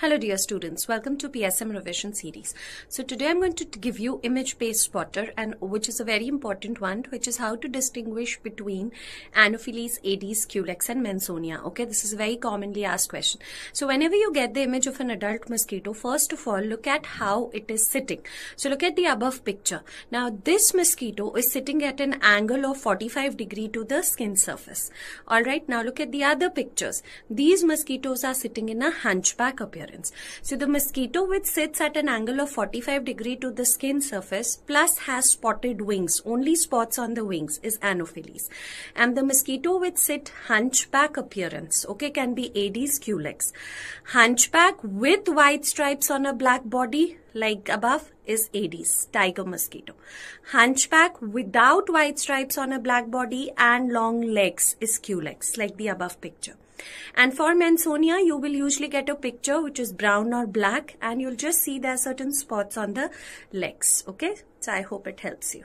Hello dear students, welcome to PSM revision series. So today I'm going to give you image-based spotter and which is a very important one which is how to distinguish between Anopheles, Aedes, Culex and Mansonia. Okay, this is a very commonly asked question. So whenever you get the image of an adult mosquito, first of all look at how it is sitting. So look at the above picture. Now this mosquito is sitting at an angle of 45 degree to the skin surface. Alright, now look at the other pictures. These mosquitoes are sitting in a hunchback appearance. So the mosquito which sits at an angle of 45 degree to the skin surface plus has spotted wings, only spots on the wings is Anopheles. And the mosquito which sit hunchback appearance, okay, can be Aedes culex. Hunchback with white stripes on a black body like above is Aedes, tiger mosquito. Hunchback without white stripes on a black body and long legs is Culex, like the above picture. And for Mansonia, you will usually get a picture which is brown or black and you'll just see there are certain spots on the legs. Okay, so I hope it helps you.